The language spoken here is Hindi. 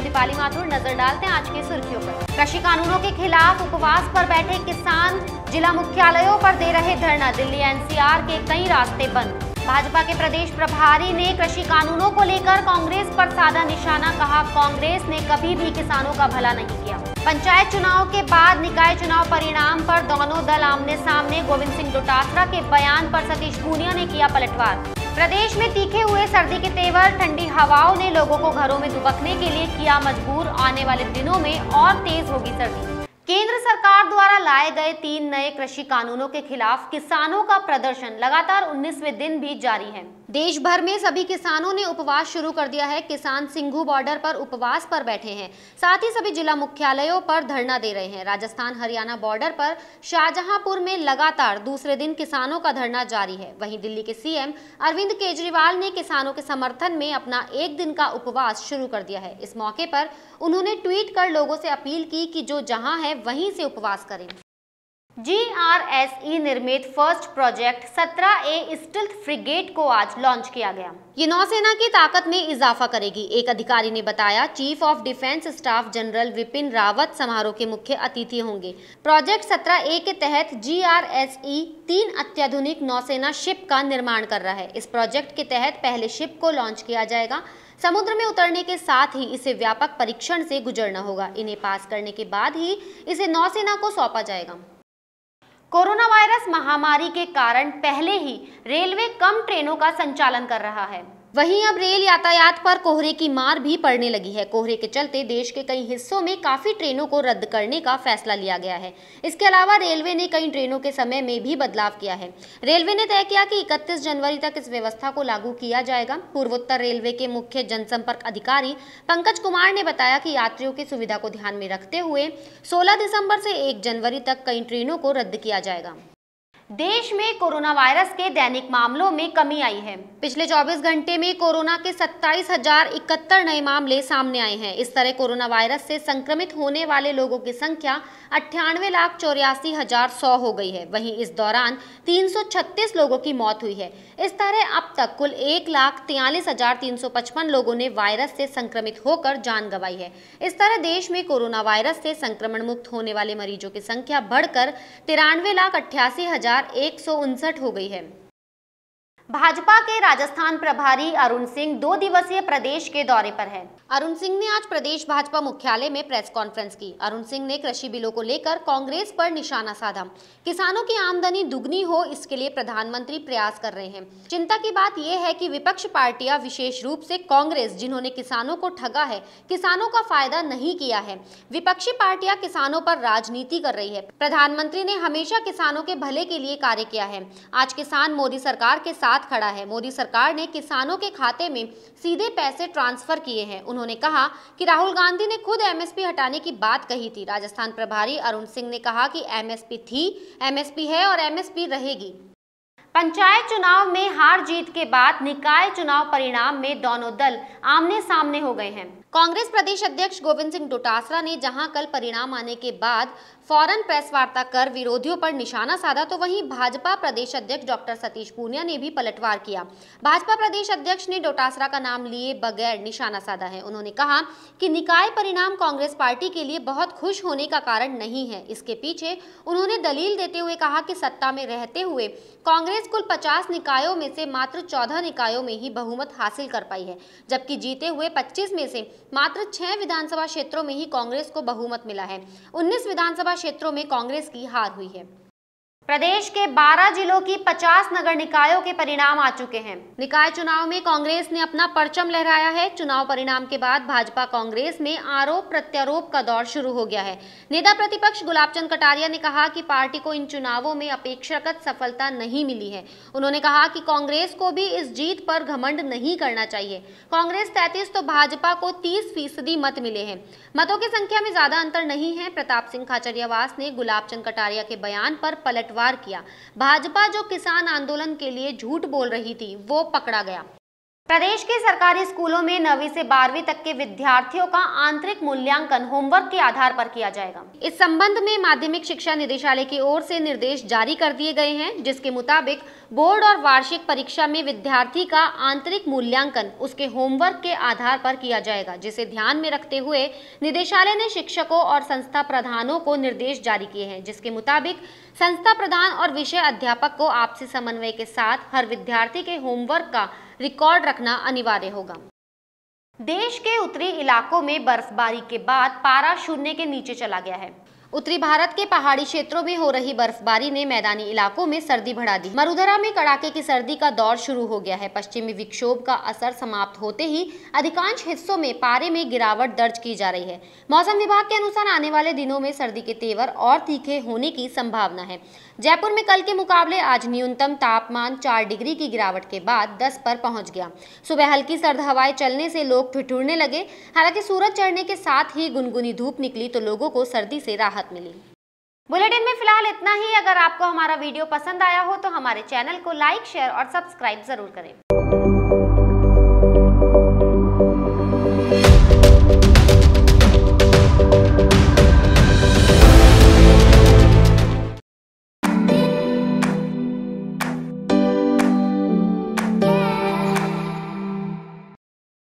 हूँ दीपाली माथुर नजर डालते हैं आज की सुर्खियों पर कृषि कानूनों के खिलाफ उपवास पर बैठे किसान जिला मुख्यालयों पर दे रहे धरना दिल्ली एनसीआर के कई रास्ते बंद भाजपा के प्रदेश प्रभारी ने कृषि कानूनों को लेकर कांग्रेस पर साधा निशाना कहा कांग्रेस ने कभी भी किसानों का भला नहीं किया पंचायत चुनाव के बाद निकाय चुनाव परिणाम पर दोनों दल आमने सामने गोविंद सिंह डोटासरा के बयान पर सतीश पूनिया ने किया पलटवार प्रदेश में तीखे हुए सर्दी के तेवर ठंडी हवाओं ने लोगों को घरों में दुबकने के लिए किया मजबूर आने वाले दिनों में और तेज होगी सर्दी केंद्र सरकार द्वारा लाए गए तीन नए कृषि कानूनों के खिलाफ किसानों का प्रदर्शन लगातार 19वें दिन भी जारी है देश भर में सभी किसानों ने उपवास शुरू कर दिया है किसान सिंघू बॉर्डर पर उपवास पर बैठे हैं साथ ही सभी जिला मुख्यालयों पर धरना दे रहे हैं राजस्थान हरियाणा बॉर्डर पर शाहजहांपुर में लगातार दूसरे दिन किसानों का धरना जारी है वहीं दिल्ली के सीएम अरविंद केजरीवाल ने किसानों के समर्थन में अपना एक दिन का उपवास शुरू कर दिया है इस मौके पर उन्होंने ट्वीट कर लोगों से अपील की कि जो जहाँ है वहीं से उपवास करें जीआरएसई निर्मित first project 17 A stealth frigate को आज लॉन्च किया गया ये नौसेना की ताकत में इजाफा करेगी एक अधिकारी ने बताया chief of defence staff general Vipin Rawat समारोह के मुख्य अतिथि होंगे प्रोजेक्ट 17 ए के तहत जीआरएसई तीन अत्याधुनिक नौसेना शिप का निर्माण कर रहा है इस प्रोजेक्ट के तहत पहले शिप को लॉन्च किया जाएगा समुद्र में उतरने के साथ ही इसे व्यापक परीक्षण से गुजरना होगा इन्हें पास करने के बाद ही इसे नौसेना को सौंपा जाएगा कोरोना वायरस महामारी के कारण पहले ही रेलवे कम ट्रेनों का संचालन कर रहा है वहीं अब रेल यातायात पर कोहरे की मार भी पड़ने लगी है कोहरे के चलते देश के कई हिस्सों में काफी ट्रेनों को रद्द करने का फैसला लिया गया है इसके अलावा रेलवे ने कई ट्रेनों के समय में भी बदलाव किया है रेलवे ने तय किया कि 31 जनवरी तक इस व्यवस्था को लागू किया जाएगा पूर्वोत्तर रेलवे के मुख्य जनसंपर्क अधिकारी पंकज कुमार ने बताया की यात्रियों की सुविधा को ध्यान में रखते हुए सोलह दिसंबर से एक जनवरी तक कई ट्रेनों को रद्द किया जाएगा देश में कोरोना वायरस के दैनिक मामलों में कमी आई है पिछले 24 घंटे में कोरोना के सत्ताईस नए मामले सामने आए हैं इस तरह कोरोना वायरस से संक्रमित होने वाले लोगों की संख्या अट्ठानवे लाख चौरासी हजार सौ हो गई है वहीं इस दौरान 336 लोगों की मौत हुई है इस तरह अब तक कुल एक लाख तियालीस हजार तीन सौ पचपन लोगों ने वायरस से संक्रमित होकर जान गंवाई है इस तरह देश में कोरोना वायरस से संक्रमण मुक्त होने वाले मरीजों की संख्या बढ़कर तिरानवे लाख अट्ठासी हजार एक सौ उनसठ हो गई है भाजपा के राजस्थान प्रभारी अरुण सिंह दो दिवसीय प्रदेश के दौरे पर हैं। अरुण सिंह ने आज प्रदेश भाजपा मुख्यालय में प्रेस कॉन्फ्रेंस की अरुण सिंह ने कृषि बिलों को लेकर कांग्रेस पर निशाना साधा किसानों की आमदनी दुगनी हो इसके लिए प्रधानमंत्री प्रयास कर रहे हैं चिंता की बात यह है कि विपक्ष पार्टियां विशेष रूप से कांग्रेस जिन्होंने किसानों को ठगा है किसानों का फायदा नहीं किया है विपक्षी पार्टियां किसानों पर राजनीति कर रही है प्रधानमंत्री ने हमेशा किसानों के भले के लिए कार्य किया है आज किसान मोदी सरकार के साथ साथ खड़ा है मोदी सरकार ने किसानों के खाते में सीधे पैसे ट्रांसफर किए हैं उन्होंने कहा कि राहुल गांधी ने खुद एमएसपी हटाने की बात कही थी राजस्थान प्रभारी अरुण सिंह ने कहा कि एमएसपी थी एमएसपी है और एमएसपी रहेगी पंचायत चुनाव में हार जीत के बाद निकाय चुनाव परिणाम में दोनों दल आमने सामने हो गए हैं कांग्रेस प्रदेश अध्यक्ष गोविंद सिंह डोटासरा ने जहां कल परिणाम आने के बाद फौरन प्रेस वार्ता कर विरोधियों पर निशाना साधा तो वहीं भाजपा प्रदेश अध्यक्ष डॉक्टर सतीश पूनिया ने भी पलटवार किया भाजपा प्रदेश अध्यक्ष ने डोटासरा का नाम लिए बगैर निशाना साधा है उन्होंने कहा कि निकाय परिणाम कांग्रेस पार्टी के लिए बहुत खुश होने का कारण नहीं है इसके पीछे उन्होंने दलील देते हुए कहा कि सत्ता में रहते हुए कांग्रेस कुल पचास निकायों में से मात्र चौदह निकायों में ही बहुमत हासिल कर पाई है जबकि जीते हुए पच्चीस में से मात्र छह विधानसभा क्षेत्रों में ही कांग्रेस को बहुमत मिला है उन्नीस विधानसभा क्षेत्रों में कांग्रेस की हार हुई है प्रदेश के 12 जिलों की 50 नगर निकायों के परिणाम आ चुके हैं निकाय चुनाव में कांग्रेस ने अपना परचम लहराया है चुनाव परिणाम के बाद भाजपा कांग्रेस में आरोप प्रत्यारोप का दौर शुरू हो गया है नेता प्रतिपक्ष गुलाब चंद कटारिया ने कहा कि पार्टी को इन चुनावों में अपेक्षाकृत सफलता नहीं मिली है उन्होंने कहा कि कांग्रेस को भी इस जीत पर घमंड नहीं करना चाहिए कांग्रेस तैतीस तो भाजपा को तीस फीसदी मत मिले हैं मतों की संख्या में ज्यादा अंतर नहीं है प्रताप सिंह खाचरियावास ने गुलाब चंद कटारिया के बयान पर पलटवार वार किया भाजपा जो किसान आंदोलन के लिए झूठ बोल रही थी वो पकड़ा गया प्रदेश के सरकारी स्कूलों में नवी से बारहवीं तक के विद्यार्थियों का आंतरिक मूल्यांकन होमवर्क के आधार पर किया जाएगा इस संबंध में माध्यमिक शिक्षा निदेशालय की ओर से निर्देश जारी कर दिए गए हैं जिसके मुताबिक बोर्ड और वार्षिक परीक्षा में विद्यार्थी का आंतरिक मूल्यांकन उसके होमवर्क के आधार पर किया जाएगा जिसे ध्यान में रखते हुए निदेशालय ने शिक्षकों और संस्था प्रधानों को निर्देश जारी किए हैं जिसके मुताबिक संस्था प्रधान और विषय अध्यापक को आपसी समन्वय के साथ हर विद्यार्थी के होमवर्क का रिकॉर्ड रखना अनिवार्य होगा देश के उत्तरी इलाकों में बर्फबारी के बाद पारा शून्य के नीचे चला गया है उत्तरी भारत के पहाड़ी क्षेत्रों में हो रही बर्फबारी ने मैदानी इलाकों में सर्दी बढ़ा दी मरुधरा में कड़ाके की सर्दी का दौर शुरू हो गया है पश्चिमी विक्षोभ का असर समाप्त होते ही अधिकांश हिस्सों में पारे में गिरावट दर्ज की जा रही है मौसम विभाग के अनुसार आने वाले दिनों में सर्दी के तेवर और तीखे होने की संभावना है जयपुर में कल के मुकाबले आज न्यूनतम तापमान चार डिग्री की गिरावट के बाद दस पर पहुंच गया सुबह हल्की सर्द हवाएं चलने से लोग ठिठुरने लगे हालांकि सूरज चढ़ने के साथ ही गुनगुनी धूप निकली तो लोगों को सर्दी से राहत मिली बुलेटिन में फिलहाल इतना ही अगर आपको हमारा वीडियो पसंद आया हो तो हमारे चैनल को लाइक शेयर और सब्सक्राइब जरूर करें